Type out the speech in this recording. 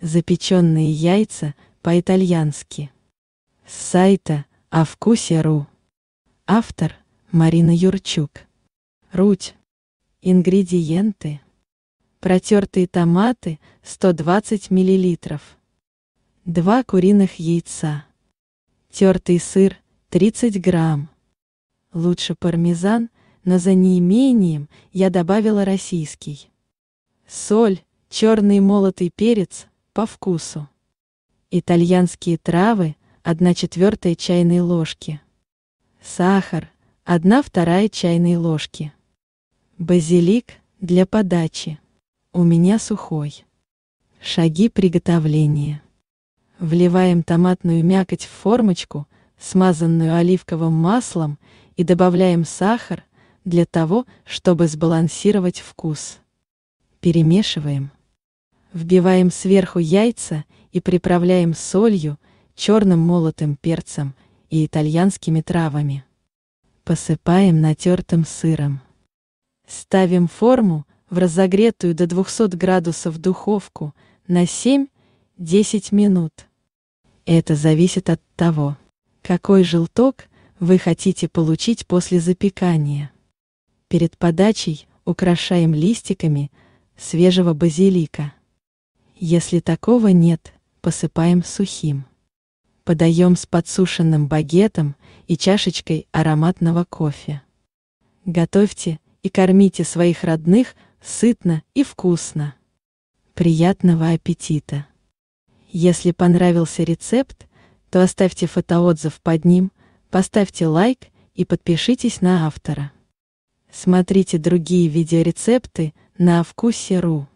Запеченные яйца по-итальянски. С сайта Авкусе.ру. Автор Марина Юрчук. Руть. Ингредиенты. Протертые томаты 120 мл. 2 куриных яйца. Тертый сыр 30 грамм. Лучше пармезан, но за неимением я добавила российский. Соль, черный молотый перец, по вкусу. Итальянские травы – 1 четвертая чайной ложки. Сахар – 1 вторая чайной ложки. Базилик для подачи. У меня сухой. Шаги приготовления. Вливаем томатную мякоть в формочку, смазанную оливковым маслом, и добавляем сахар для того, чтобы сбалансировать вкус. Перемешиваем. Вбиваем сверху яйца и приправляем солью, черным молотым перцем и итальянскими травами. Посыпаем натертым сыром. Ставим форму в разогретую до 200 градусов духовку на 7-10 минут. Это зависит от того, какой желток вы хотите получить после запекания. Перед подачей украшаем листиками свежего базилика. Если такого нет, посыпаем сухим. Подаем с подсушенным багетом и чашечкой ароматного кофе. Готовьте и кормите своих родных сытно и вкусно. Приятного аппетита! Если понравился рецепт, то оставьте фотоотзыв под ним, поставьте лайк и подпишитесь на автора. Смотрите другие видеорецепты на вкусе.ру.